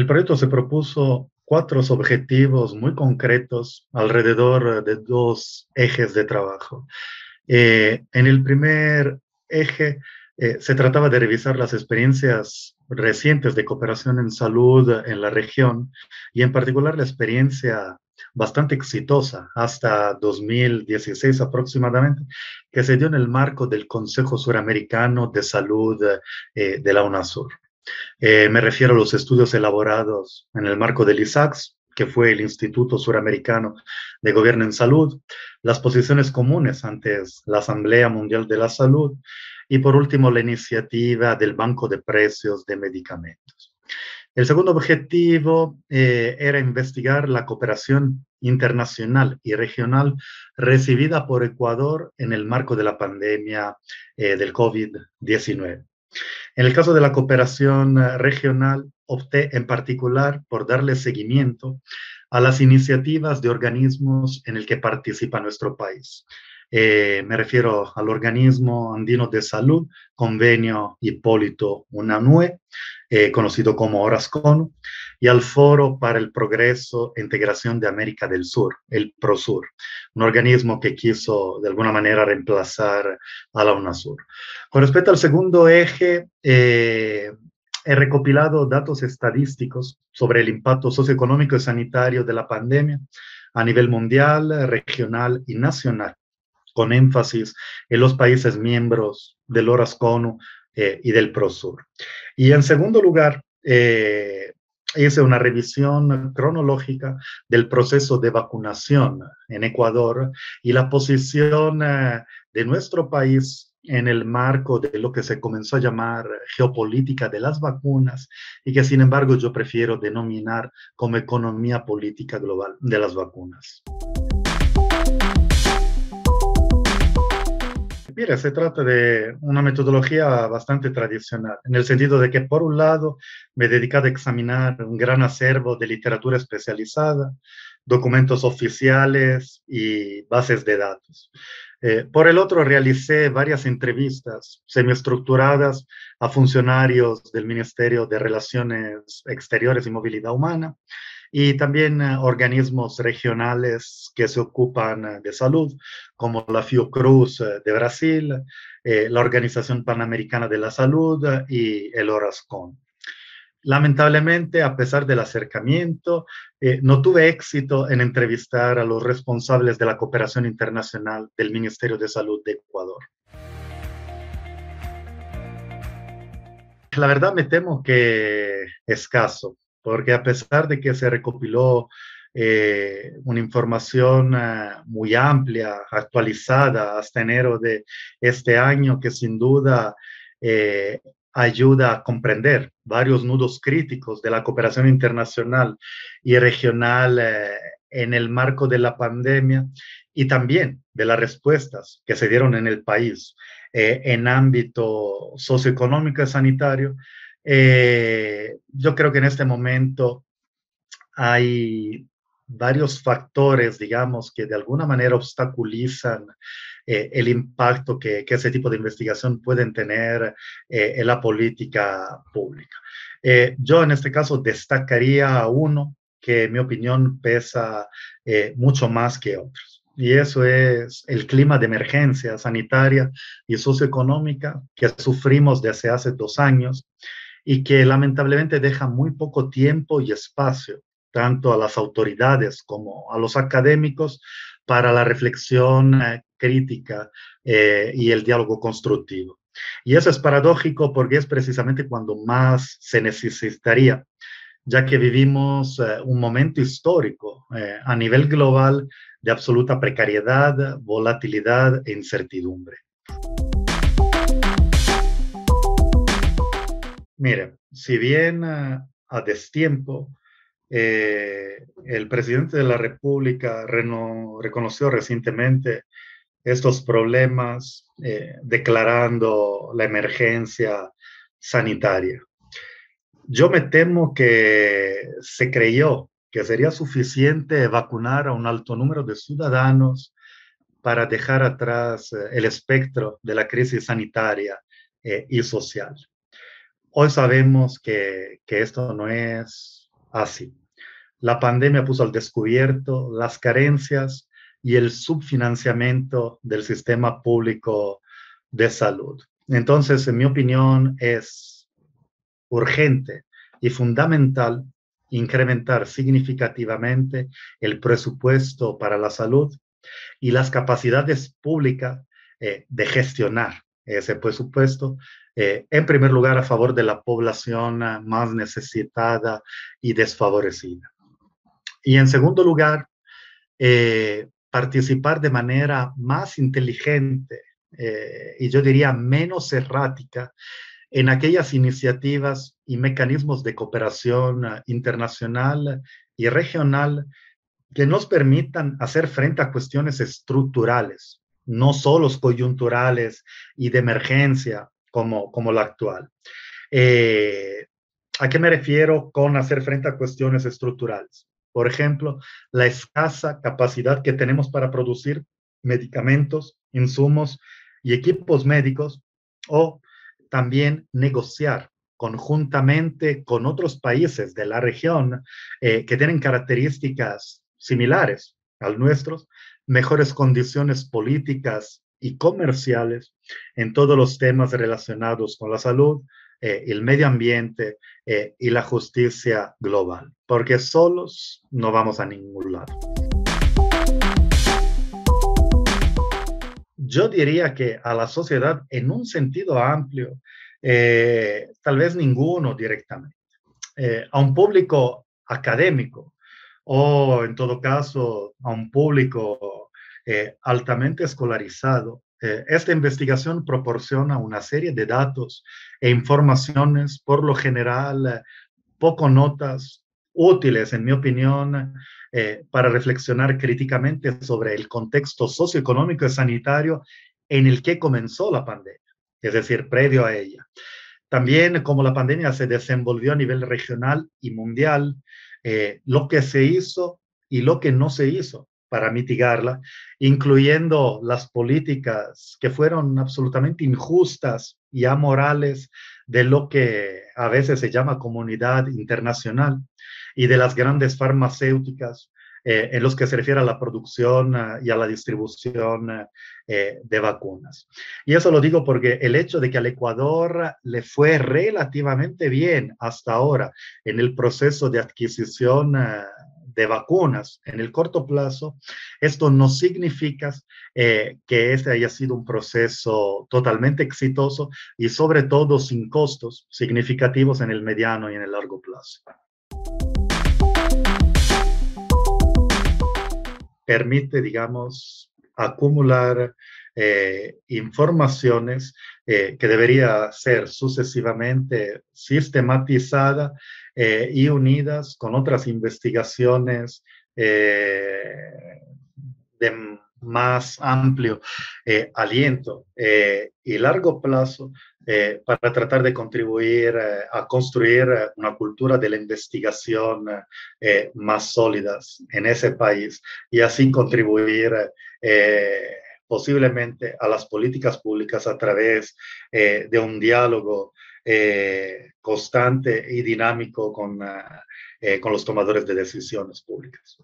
El proyecto se propuso cuatro objetivos muy concretos alrededor de dos ejes de trabajo. Eh, en el primer eje eh, se trataba de revisar las experiencias recientes de cooperación en salud en la región y en particular la experiencia bastante exitosa hasta 2016 aproximadamente, que se dio en el marco del Consejo Suramericano de Salud eh, de la UNASUR. Eh, me refiero a los estudios elaborados en el marco del ISACS, que fue el Instituto Suramericano de Gobierno en Salud, las posiciones comunes antes la Asamblea Mundial de la Salud y por último la iniciativa del Banco de Precios de Medicamentos. El segundo objetivo eh, era investigar la cooperación internacional y regional recibida por Ecuador en el marco de la pandemia eh, del COVID-19. En el caso de la cooperación eh, regional, opté en particular por darle seguimiento a las iniciativas de organismos en el que participa nuestro país, eh, me refiero al Organismo Andino de Salud, Convenio Hipólito Unanue, eh, conocido como ORASCON, y al Foro para el Progreso e Integración de América del Sur, el PROSUR, un organismo que quiso de alguna manera reemplazar a la UNASUR. Con respecto al segundo eje, eh, he recopilado datos estadísticos sobre el impacto socioeconómico y sanitario de la pandemia a nivel mundial, regional y nacional con énfasis en los países miembros del Orasconu eh, y del Prosur. Y en segundo lugar, hice eh, una revisión cronológica del proceso de vacunación en Ecuador y la posición eh, de nuestro país en el marco de lo que se comenzó a llamar geopolítica de las vacunas y que sin embargo yo prefiero denominar como economía política global de las vacunas. Mira, se trata de una metodología bastante tradicional, en el sentido de que, por un lado, me he dedicado a examinar un gran acervo de literatura especializada, documentos oficiales y bases de datos. Eh, por el otro, realicé varias entrevistas semiestructuradas a funcionarios del Ministerio de Relaciones Exteriores y Movilidad Humana, y también eh, organismos regionales que se ocupan eh, de salud, como la Fiocruz eh, de Brasil, la Organización Panamericana de la Salud y el Orascon. Lamentablemente, a pesar del acercamiento, no tuve éxito en entrevistar a los responsables de la cooperación internacional del Ministerio de Salud de Ecuador. La verdad me temo que escaso porque a pesar de que se recopiló eh, una información ah, muy amplia, actualizada hasta enero de este año, que sin duda eh, ayuda a comprender varios nudos críticos de la cooperación internacional y regional eh, en el marco de la pandemia y también de las respuestas que se dieron en el país en ámbito socioeconómico y sanitario, eh, yo creo que en este momento hay varios factores, digamos, que de alguna manera obstaculizan eh, el impacto que, ese tipo de investigación pueden tener eh, en la política pública. yo en este caso destacaría a uno que en mi opinión pesa mucho más que otros, y eso es el clima de emergencia sanitaria y socioeconómica que sufrimos desde hace dos años y que lamentablemente deja muy poco tiempo y espacio, tanto a las autoridades como a los académicos, para la reflexión eh, crítica eh, y el diálogo constructivo. Y eso es paradójico porque es precisamente cuando más se necesitaría, ya que vivimos eh, un momento histórico a nivel global de absoluta precariedad, volatilidad e incertidumbre. Mire, si bien a, destiempo eh, el presidente de la República reconoció recientemente estos problemas eh, declarando la emergencia sanitaria. Yo me temo que se creyó que sería suficiente vacunar a un alto número de ciudadanos para dejar atrás eh, el espectro de la crisis sanitaria y social hoy sabemos que, esto no es así. La pandemia puso al descubierto las carencias y el subfinanciamiento del sistema público de salud. Entonces, en mi opinión, es urgente y fundamental incrementar significativamente el presupuesto para la salud y las capacidades públicas eh, de gestionar ese presupuesto eh, en primer lugar a favor de la población ah, más necesitada y desfavorecida. Y en segundo lugar, eh, participar de manera más inteligente eh, y yo diría menos errática en aquellas iniciativas y mecanismos de cooperación ah, internacional y regional que nos permitan hacer frente a cuestiones estructurales, no solo coyunturales y de emergencia como, la actual. Eh, ¿A qué me refiero con hacer frente a cuestiones estructurales? Por ejemplo, la escasa capacidad que tenemos para producir medicamentos, insumos y equipos médicos o también negociar conjuntamente con otros países de la región eh, que tienen características similares al nuestros, mejores condiciones políticas y comerciales en todos los temas relacionados con la salud, eh, el medio ambiente eh, y la justicia global, porque solos no vamos a ningún lado. Yo diría que a la sociedad en un sentido amplio, eh, tal vez ninguno directamente, a un público académico o en todo caso a un público eh, altamente escolarizado. Eh, esta investigación proporciona una serie de datos e informaciones, por lo general, eh, poco notas, útiles, en mi opinión, para reflexionar críticamente sobre el contexto socioeconómico y sanitario en el que comenzó la pandemia, es decir, previo a ella. También como la pandemia se desenvolvió a nivel regional y mundial, lo que se hizo y lo que no se hizo para mitigarla, incluyendo las políticas que fueron absolutamente injustas y amorales de lo que a veces se llama comunidad internacional y de las grandes farmacéuticas eh, en los que se refiere a la producción eh, y a la distribución eh, de vacunas. Y eso lo digo porque el hecho de que al Ecuador le fue relativamente bien hasta ahora en el proceso de adquisición de vacunas en el corto plazo, esto no significa eh, que este haya sido un proceso totalmente exitoso y sobre todo sin costos significativos en el mediano y en el largo plazo. Permite, digamos, acumular eh, informaciones eh, que debería ser sucesivamente sistematizada eh, y unidas con otras investigaciones de más amplio aliento y largo plazo para tratar de contribuir a construir una cultura de la investigación más sólidas en ese país y así contribuir posiblemente a las políticas públicas a través eh, de un diálogo eh, constante y dinámico con, eh, con los tomadores de decisiones públicas.